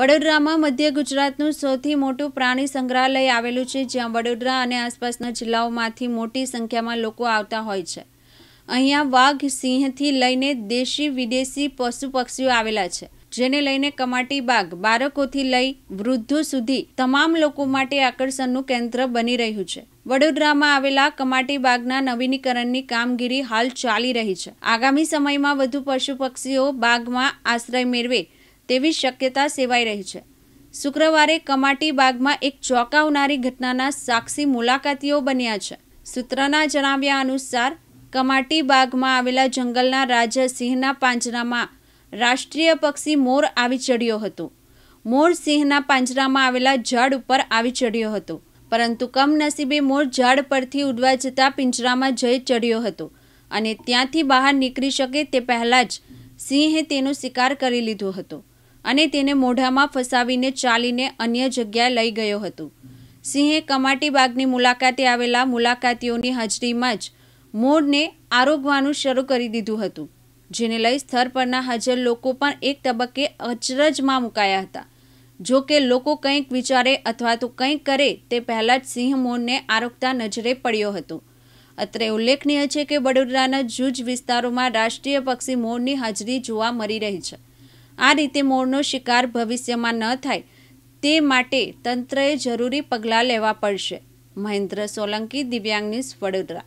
વડોદરામાં મધ્ય ગુજરાતનું સૌથી મોટું પ્રાણી સંગ્રહાલય આવેલું છે જ્યાં વડોદરા અને આસપાસના જિલ્લાઓમાંથી મોટી સંખ્યામાં લોકો આવતા હોય છે અહીંયા વાઘ સિંહથી લઈને દેશી વિદેશી પશુ પક્ષીઓ આવેલા છે જેને લઈને કમાટી બાગ બાળકોથી લઈ વૃદ્ધો સુધી તમામ લોકો માટે આકર્ષણનું કેન્દ્ર બની રહ્યું છે વડોદરામાં આવેલા કમાટી બાગના નવીનીકરણની કામગીરી હાલ ચાલી રહી છે આગામી સમયમાં વધુ પશુ પક્ષીઓ બાગમાં આશ્રય મેળવે તેવી શક્યતા સેવાઈ રહી છે શુક્રવારે કમાટી બાગમાં એક ચોંકાવનારી ઘટનાના સાક્ષી મુલાકાતીઓ બન્યા છે સૂત્રના જણાવ્યા અનુસાર કમાટી બાગમાં આવેલા જંગલના રાજા સિંહના પાંજરામાં રાષ્ટ્રીય પક્ષી મોર આવી ચડ્યો હતો મોર સિંહના પાંજરામાં આવેલા ઝાડ ઉપર આવી ચડ્યો હતો પરંતુ કમનસીબે મોર ઝાડ પરથી ઉડવા જતા પિંજરામાં જઈ ચડ્યો હતો અને ત્યાંથી બહાર નીકળી શકે તે પહેલાં જ સિંહે તેનો શિકાર કરી લીધો હતો અને તેને મોઢામાં ફસાવીને ચાલીને અન્ય જગ્યાએ લઈ ગયો હતો સિંહે કમાટીબાગની મુલાકાતે આવેલા મુલાકાતીઓની હાજરીમાં જ મોરને આરોગવાનું શરૂ કરી દીધું હતું જેને લઈ સ્થળ પરના હાજર લોકો પણ એક તબક્કે અચરજમાં મુકાયા હતા જો કે લોકો કંઈક વિચારે અથવા તો કંઈક કરે તે પહેલાં જ સિંહ મોરને આરોગતા નજરે પડ્યો હતો અત્રે ઉલ્લેખનીય છે કે વડોદરાના જૂજ વિસ્તારોમાં રાષ્ટ્રીય પક્ષી મોરની હાજરી જોવા મળી રહી છે આ રીતે મોરનો શિકાર ભવિષ્યમાં ન થાય તે માટે તંત્રએ જરૂરી પગલાં લેવા પડશે મહેન્દ્ર સોલંકી દિવ્યાંગ ન્યૂઝ વડોદરા